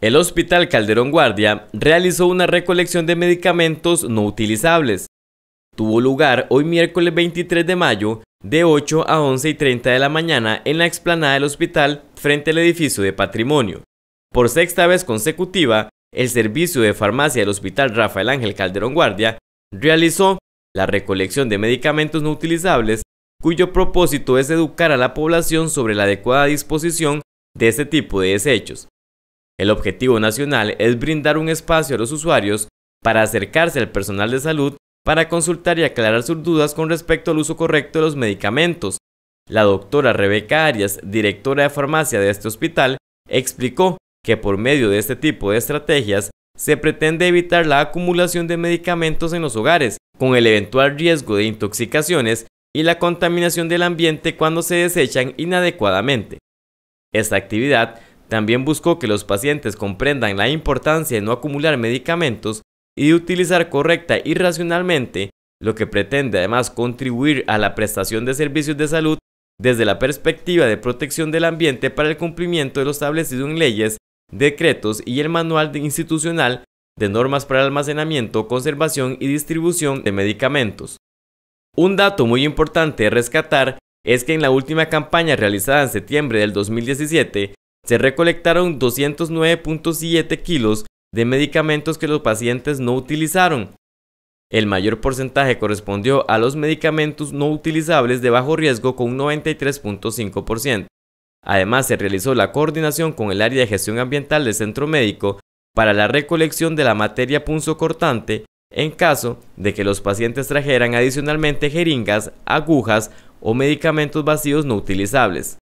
El Hospital Calderón Guardia realizó una recolección de medicamentos no utilizables. Tuvo lugar hoy miércoles 23 de mayo de 8 a 11 y 30 de la mañana en la explanada del hospital frente al edificio de patrimonio. Por sexta vez consecutiva, el servicio de farmacia del Hospital Rafael Ángel Calderón Guardia realizó la recolección de medicamentos no utilizables cuyo propósito es educar a la población sobre la adecuada disposición de este tipo de desechos, el objetivo nacional es brindar un espacio a los usuarios para acercarse al personal de salud para consultar y aclarar sus dudas con respecto al uso correcto de los medicamentos. La doctora Rebeca Arias, directora de farmacia de este hospital, explicó que por medio de este tipo de estrategias se pretende evitar la acumulación de medicamentos en los hogares, con el eventual riesgo de intoxicaciones y la contaminación del ambiente cuando se desechan inadecuadamente. Esta actividad también buscó que los pacientes comprendan la importancia de no acumular medicamentos y de utilizar correcta y racionalmente, lo que pretende además contribuir a la prestación de servicios de salud desde la perspectiva de protección del ambiente para el cumplimiento de lo establecido en leyes, decretos y el manual institucional de normas para el almacenamiento, conservación y distribución de medicamentos. Un dato muy importante de rescatar es que en la última campaña realizada en septiembre del 2017, se recolectaron 209.7 kilos de medicamentos que los pacientes no utilizaron. El mayor porcentaje correspondió a los medicamentos no utilizables de bajo riesgo con un 93.5%. Además, se realizó la coordinación con el área de gestión ambiental del centro médico para la recolección de la materia punzocortante en caso de que los pacientes trajeran adicionalmente jeringas, agujas o medicamentos vacíos no utilizables.